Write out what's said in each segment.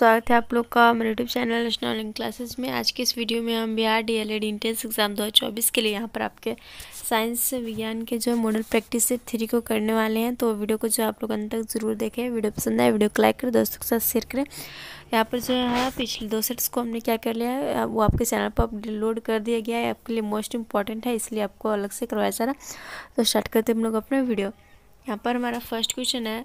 स्वागत है आप लोग का मेरे YouTube channel national online classes में आज के इस वीडियो में हम Bihar D L Ed entrance exam 2024 के लिए यहाँ पर आपके साइंस विज्ञान के जो मॉडल प्रैक्टिस से थ्री को करने वाले हैं तो वीडियो को जो आप लोग अंत तक ज़रूर देखें वीडियो पसंद आए वीडियो को लाइक करें दोस्तों के साथ शेयर करें यहाँ पर जो है पिछले दो सेट्स को हमने क्या कर लिया है वो आपके चैनल पर अपलोड कर दिया गया है आपके लिए मोस्ट इंपॉर्टेंट है इसलिए आपको अलग से करवाया जा रहा तो स्टार्ट करते हम लोग अपना वीडियो यहाँ पर हमारा फर्स्ट क्वेश्चन है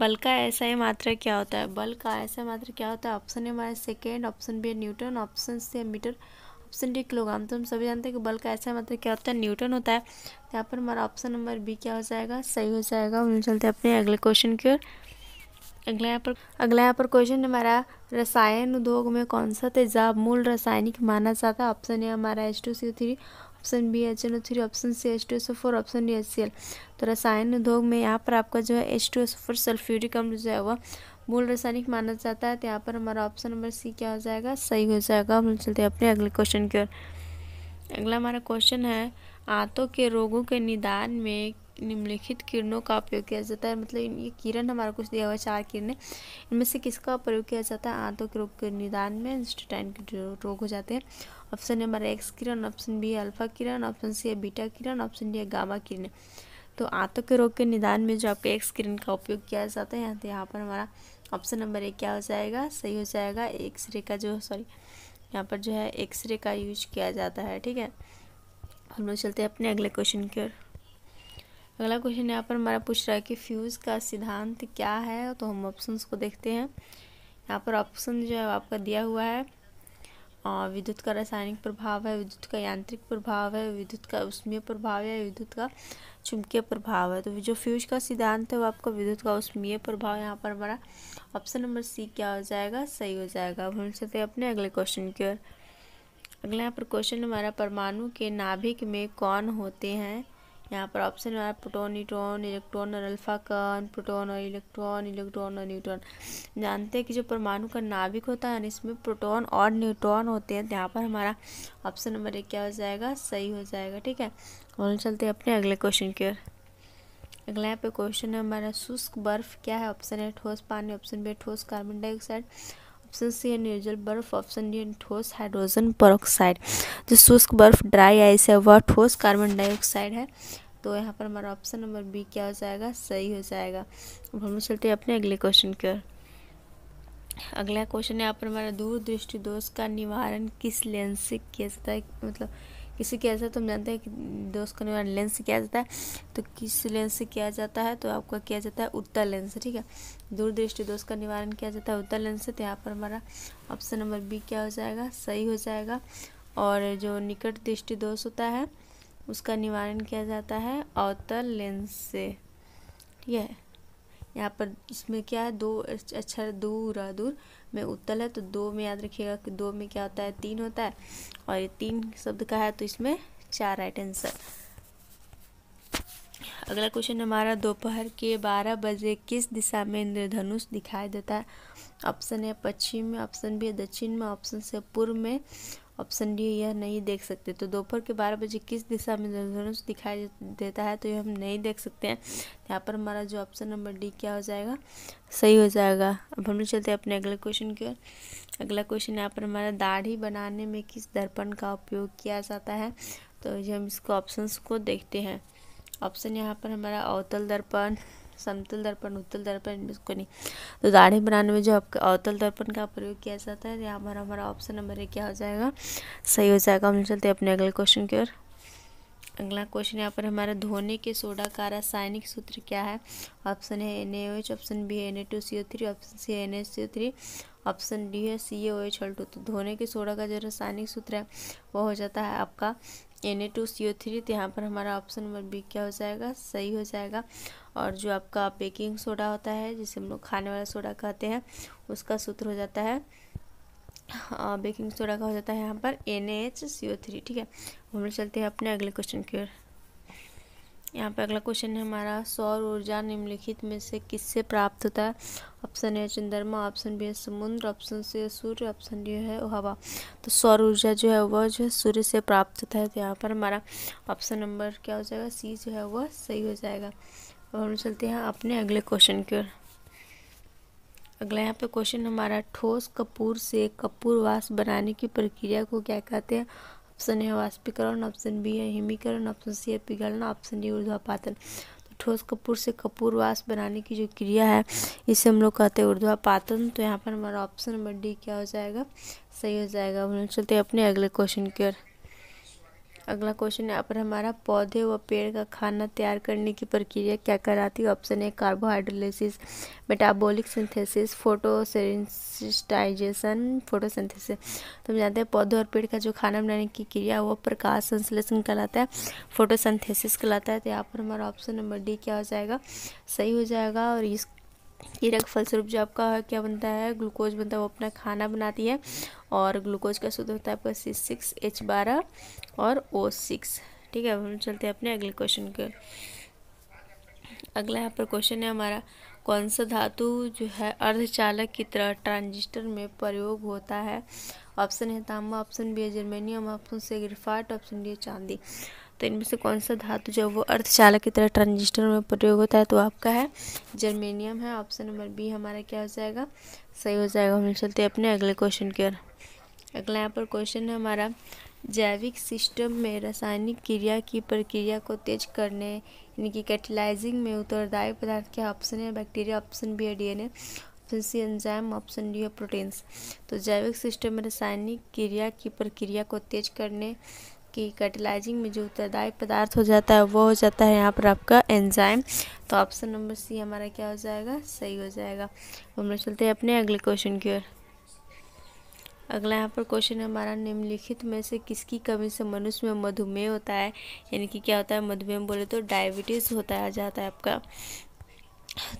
बल का ऐसा ही मात्रा क्या होता है बल का ऐसा मात्रा क्या होता है ऑप्शन ए हमारा सेकेंड ऑप्शन बी है न्यूटन ऑप्शन सी है मीटर ऑप्शन डी किलोग्राम तो हम सभी जानते हैं कि बल का ऐसा मात्रा क्या होता है न्यूटन होता है तो यहाँ पर हमारा ऑप्शन नंबर बी क्या हो जाएगा सही हो जाएगा हम चलते हैं अपने अगले क्वेश्चन की ओर अगला यहाँ पर अगला यहाँ पर क्वेश्चन हमारा रसायन उद्योग में कौन सा तेजाब मूल रासायनिक माना जाता है ऑप्शन ए हमारा H two C three option B H N O three option C H two S O four option D H C L तो रसायन उद्योग में यहाँ पर आपका जो है H two S O four sulphuric अम्ल जो है वह मूल रासायनिक माना जाता है तो यहाँ पर हमारा ऑप्शन नंबर सी क्या हो जाएगा सही हो जाएगा हम चलते हैं अपने अगले क्वेश्चन की ओर अगला हमारा क्वेश्चन है आंतों के रोगों के निदान में निम्नलिखित किरणों का प्रयोग किया जाता है मतलब ये किरण हमारा कुछ दिया हुआ है चार किरणें इनमें से किसका प्रयोग किया जाता है आंतों के रोग के निदान में इंस्टाइन के रोग हो जाते हैं ऑप्शन हमारा एक्स किरण ऑप्शन बी अल्फा किरण ऑप्शन सी है बीटा किरण ऑप्शन डी है गामा किरण तो आंतों के रोग के निदान में जो आपके एक्स किरण का उपयोग किया जाता है तो यहाँ पर हमारा ऑप्शन नंबर एक क्या हो जाएगा सही हो जाएगा एक्स रे का जो सॉरी यहाँ पर जो है एक्स रे का यूज किया जाता है ठीक है हम लोग चलते हैं अपने अगले क्वेश्चन की ओर अगला क्वेश्चन यहाँ पर हमारा पूछ रहा है कि फ्यूज़ का सिद्धांत क्या है तो हम ऑप्शंस को देखते हैं यहाँ पर ऑप्शन जो है आपका दिया हुआ है विद्युत का रासायनिक प्रभाव है विद्युत का यांत्रिक प्रभाव है विद्युत का उष्मीय प्रभाव है विद्युत का चुंबकीय प्रभाव है तो जो फ्यूज का सिद्धांत है वो आपका विद्युत का उष्मीय प्रभाव यहाँ पर हमारा ऑप्शन नंबर सी क्या हो जाएगा सही हो जाएगा हम सकते अपने अगले क्वेश्चन की ओर अगला यहाँ पर क्वेश्चन हमारा परमाणु के नाभिक में कौन होते हैं यहाँ पर ऑप्शन है प्रोटोन न्यूट्रॉन इलेक्ट्रॉन और अल्फा कन प्रोटोन और इलेक्ट्रॉन इलेक्ट्रॉन और न्यूट्रॉन जानते हैं कि जो परमाणु का नाभिक होता है इसमें प्रोटोन और न्यूट्रॉन होते हैं तो यहाँ पर हमारा ऑप्शन नंबर एक क्या हो जाएगा सही हो जाएगा ठीक है और चलते हैं अपने अगले क्वेश्चन की ओर अगला यहाँ पे क्वेश्चन है हमारा शुष्क बर्फ क्या है ऑप्शन है ठोस पानी ऑप्शन बी ठोस कार्बन डाइऑक्साइड ऑप्शन सी है न्यूजल बर्फ ऑप्शन डी ठोस हाइड्रोजन परोक्साइड जो शुष्क बर्फ ड्राई आइस है वह ठोस कार्बन डाइऑक्साइड है तो यहाँ पर हमारा ऑप्शन नंबर बी क्या हो जाएगा सही हो जाएगा अब हम चलते हैं अपने अगले क्वेश्चन की ओर अगला क्वेश्चन यहाँ पर हमारा दृष्टि दोष का निवारण किस लेंस से किया जाता है मतलब किसी किया जाता है तो हम जानते हैं कि दोष का निवारण लेंस से किया जाता है तो किस लेंस से किया जाता है तो आपका किया जाता है उत्तर लेंस से ठीक है दूरदृष्टि दोष का निवारण किया जाता है उत्तर लेंस से तो यहाँ पर हमारा ऑप्शन नंबर बी क्या हो जाएगा सही हो जाएगा और जो निकट दृष्टि दोष होता है उसका निवारण किया जाता है अवतल लेंस से ठीक है यहाँ पर इसमें क्या है दो अक्षर दूर दूर में उत्तल है तो दो में याद रखिएगा कि दो में क्या होता है तीन होता है और ये तीन शब्द का है तो इसमें चार राइट आंसर अगला क्वेश्चन हमारा दोपहर के बारह बजे किस दिशा में इंद्रधनुष दिखाई देता है ऑप्शन है पश्चिम में ऑप्शन बी है दक्षिण में ऑप्शन से पूर्व में ऑप्शन डी यह नहीं देख सकते तो दोपहर के बारह बजे किस दिशा में धनुष दिखाई देता है तो यह हम नहीं देख सकते हैं यहाँ पर हमारा जो ऑप्शन नंबर डी क्या हो जाएगा सही हो जाएगा अब हम लोग चलते हैं अपने अगले क्वेश्चन की ओर अगला क्वेश्चन यहाँ पर हमारा दाढ़ी बनाने में किस दर्पण का उपयोग किया जाता है तो हम इसको ऑप्शन को देखते हैं ऑप्शन यहाँ पर हमारा अवतल दर्पण समतल दर्पण उत्तल दर्पण इसको नहीं तो दाढ़ी बनाने में जो आपका अवतल दर्पण का प्रयोग किया जाता है तो यहाँ पर हमारा ऑप्शन नंबर एक क्या हो जाएगा सही हो जाएगा हम चलते अपने अगले क्वेश्चन की ओर अगला क्वेश्चन यहाँ पर हमारा धोने के सोडा का रासायनिक सूत्र क्या है ऑप्शन है एन एच ऑप्शन बी है N A two C O three option C है N H C O three option D है C A O H L two तो धोने के सोडा का जो रासायनिक सूत्र है वो हो जाता है आपका N A two C O three तो यहाँ पर हमारा ऑप्शन नंबर बी क्या हो जाएगा सही हो जाएगा और जो आपका बेकिंग सोडा होता है जिसे हम लोग खाने वाला सोडा कहते हैं उसका सूत्र हो जाता है बेकिंग हाँ, सोडा का हो जाता है यहाँ पर N H C O three ठीक है हम लोग चलते हैं अपने अगले क्वेश्चन की ओर यहाँ पर अगला क्वेश्चन है हमारा सौर ऊर्जा निम्नलिखित में से किससे प्राप्त होता है ऑप्शन ए चंद्रमा ऑप्शन बी है समुद्र ऑप्शन सी है सूर्य ऑप्शन डी है हवा तो सौर ऊर्जा जो है वह जो है सूर्य से प्राप्त होता है तो यहाँ पर हमारा ऑप्शन नंबर क्या हो जाएगा सी जो है वह सही हो जाएगा और हम चलते हैं अपने अगले क्वेश्चन की ओर अगला यहाँ पे क्वेश्चन हमारा ठोस कपूर से कपूरवास बनाने की प्रक्रिया को क्या कहते हैं ऑप्शन है वाष्पीकरण ऑप्शन बी है हिमीकरण ऑप्शन सी है पिघलना ऑप्शन डी ऊर्ध्वापातन तो ठोस कपूर से कपूरवास बनाने की जो क्रिया है इसे हम लोग कहते हैं ऊर्ध्वापातन तो यहाँ पर हमारा ऑप्शन नंबर डी क्या हो जाएगा सही हो जाएगा चलते हैं अपने अगले क्वेश्चन की ओर अगला क्वेश्चन यहाँ पर हमारा पौधे व पेड़ का खाना तैयार करने की प्रक्रिया क्या कराती है ऑप्शन है कार्बोहाइड्रोलिस मेटाबॉलिक सिंथेसिस फोटोसेरिस्टाइजेशन फोटोसिंथेसिस तो हम जानते हैं पौधे और पेड़ का जो खाना बनाने की क्रिया वो प्रकाश संश्लेषण कहलाता है फोटोसिंथेसिस कहलाता है तो यहाँ पर हमारा ऑप्शन नंबर डी क्या हो जाएगा सही हो जाएगा और इस कीड़ा के फलस्वरूप जो आपका क्या बनता है ग्लूकोज बनता है वो अपना खाना बनाती है और ग्लूकोज का शुद्ध होता है आपका सी सिक्स एच बारह और ओ सिक्स ठीक है अब हम चलते हैं अपने अगले क्वेश्चन के अगला यहाँ पर क्वेश्चन है हमारा कौन सा धातु जो है अर्धचालक की तरह ट्रांजिस्टर में प्रयोग होता है ऑप्शन है तांबा ऑप्शन बी है जर्मेनियम ऑप्शन से ग्रिफाट ऑप्शन डी है चांदी तो इनमें से कौन सा धातु जो वो अर्थचालक की तरह ट्रांजिस्टर में प्रयोग होता है तो आपका है जर्मेनियम है ऑप्शन नंबर बी हमारा क्या हो जाएगा सही हो जाएगा हम चलते हैं अपने अगले क्वेश्चन की ओर अगला यहाँ पर क्वेश्चन है हमारा जैविक सिस्टम में रासायनिक क्रिया की प्रक्रिया को तेज करने यानी कि कैटलाइजिंग में उत्तरदायी पदार्थ क्या ऑप्शन है बैक्टीरिया ऑप्शन बी है D N option C enzyme option D है प्रोटीन्स तो जैविक सिस्टम में रासायनिक क्रिया की प्रक्रिया को तेज करने कि कर्टिलाइजिंग में जो उत्तरदायी पदार्थ हो जाता है वो हो जाता है यहाँ पर आपका एंजाइम तो ऑप्शन नंबर सी हमारा क्या हो जाएगा सही हो जाएगा हम लोग चलते हैं अपने अगले क्वेश्चन की ओर अगला यहाँ पर क्वेश्चन हमारा निम्नलिखित में से किसकी कमी से मनुष्य में मधुमेह होता है यानी कि क्या होता है मधुमेह बोले तो डायबिटीज़ होता है जाता है आपका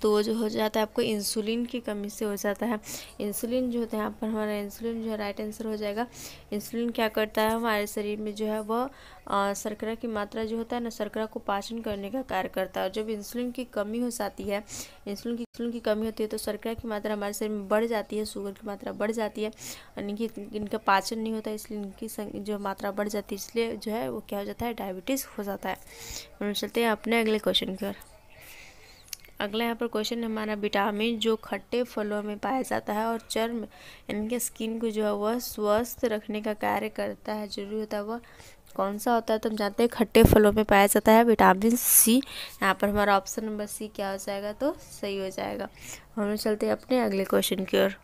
तो वो जो हो जाता है आपको इंसुलिन की कमी से हो जाता है इंसुलिन जो होता है यहाँ पर हमारा इंसुलिन जो है राइट आंसर हो जाएगा इंसुलिन क्या करता है हमारे शरीर में जो है वह शर्करा की मात्रा जो होता है ना शर्करा को पाचन करने का कार्य करता है और जब इंसुलिन की कमी हो जाती है इंसुलिन की इंसुलिन की कमी होती है तो शर्करा की मात्रा हमारे शरीर में बढ़ जाती है शुगर की मात्रा बढ़ जाती है यानी कि इनका पाचन नहीं होता इसलिए इनकी जो मात्रा बढ़ जाती है इसलिए जो है वो क्या हो जाता है डायबिटीज़ हो जाता है चलते हैं अपने अगले क्वेश्चन की ओर अगला यहाँ पर क्वेश्चन है हमारा विटामिन जो खट्टे फलों में पाया जाता है और चर्म इनके स्किन को जो है वह स्वस्थ रखने का कार्य करता है जरूरी होता है वह कौन सा होता है तो हम जानते हैं खट्टे फलों में पाया जाता है विटामिन सी यहाँ पर हमारा ऑप्शन नंबर सी क्या हो जाएगा तो सही हो जाएगा हम चलते हैं अपने अगले क्वेश्चन की ओर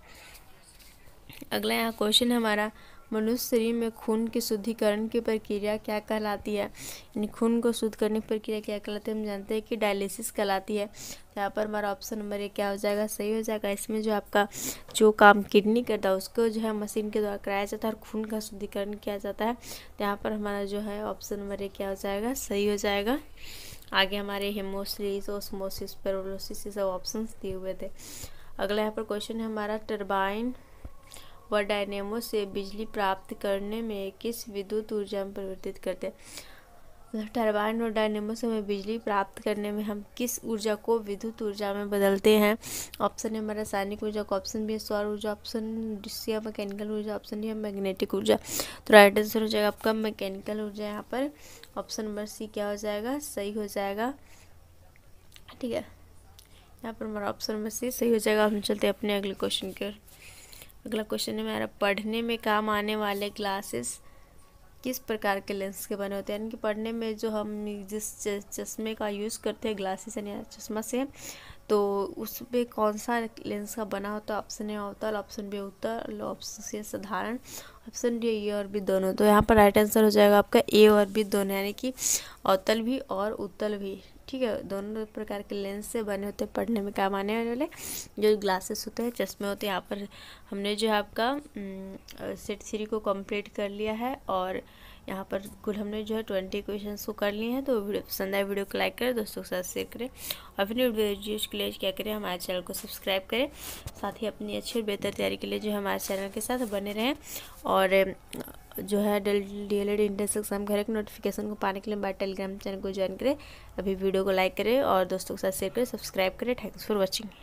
अगला यहाँ क्वेश्चन हमारा मनुष्य शरीर में खून के शुद्धिकरण की प्रक्रिया क्या कहलाती है यानी खून को शुद्ध करने की प्रक्रिया क्या कहलाती है हम जानते हैं कि डायलिसिस कहलाती है तो यहाँ पर हमारा ऑप्शन नंबर एक क्या हो जाएगा सही हो जाएगा इसमें जो आपका जो काम किडनी करता है उसको जो है मशीन के द्वारा कराया जाता है और खून का शुद्धिकरण किया जाता है तो यहाँ पर हमारा जो है ऑप्शन नंबर एक क्या हो जाएगा सही हो जाएगा आगे हमारे हेमोसिस ओस्मोसिस पेरोलोसिस ये सब ऑप्शन दिए हुए थे अगला यहाँ पर क्वेश्चन है हमारा टर्बाइन व डायनेमो से बिजली प्राप्त करने में किस विद्युत ऊर्जा में परिवर्तित करते हैं मतलब टर्बाइन और डायनेमो से हमें बिजली प्राप्त करने में हम किस ऊर्जा को विद्युत ऊर्जा में बदलते हैं ऑप्शन है हमारा रासायनिक ऊर्जा का ऑप्शन भी है सौर ऊर्जा ऑप्शन सी मैकेनिकल ऊर्जा ऑप्शन डी है मैग्नेटिक ऊर्जा तो राइट आंसर हो जाएगा आपका मैकेनिकल ऊर्जा यहाँ पर ऑप्शन नंबर सी क्या हो जाएगा सही हो जाएगा ठीक है यहाँ पर हमारा ऑप्शन नंबर सी सही हो जाएगा हम चलते हैं अपने अगले क्वेश्चन के अगला क्वेश्चन है मेरा पढ़ने में काम आने वाले ग्लासेस किस प्रकार के लेंस के बने होते हैं यानी कि पढ़ने में जो हम जिस चश्मे का यूज़ करते हैं ग्लासेस यानी चश्मा से तो उस पर कौन सा लेंस का बना होता है ऑप्शन ए अवतल ऑप्शन बी है ऑप्शन सी साधारण ऑप्शन डी ए और बी दोनों तो यहाँ पर राइट आंसर हो जाएगा आपका ए और बी दोनों यानी कि अवतल भी और उत्तल भी ठीक है दोनों प्रकार के लेंस से बने होते हैं पढ़ने में काम आने वाले जो ग्लासेस होते हैं चश्मे होते हैं यहाँ पर हमने जो है आपका सेट हम्म, सीरी को कंप्लीट कर लिया है और यहाँ पर कुल हमने जो है ट्वेंटी क्वेश्चन को कर लिए हैं तो वीडियो पसंद आए वीडियो को लाइक करें दोस्तों के साथ शेयर करें और अपने वीडियोज के लिए क्या करें हमारे चैनल को सब्सक्राइब करें साथ ही अपनी अच्छी और बेहतर तैयारी के लिए जो है हमारे चैनल के साथ बने रहें और जो है D L Ed entrance exam घर एक नोटिफिकेशन को पाने के लिए हमारे टेलीग्राम चैनल को ज्वाइन करें अभी वीडियो को लाइक करें और दोस्तों के साथ शेयर करें सब्सक्राइब करें थैंक्स फॉर वॉचिंग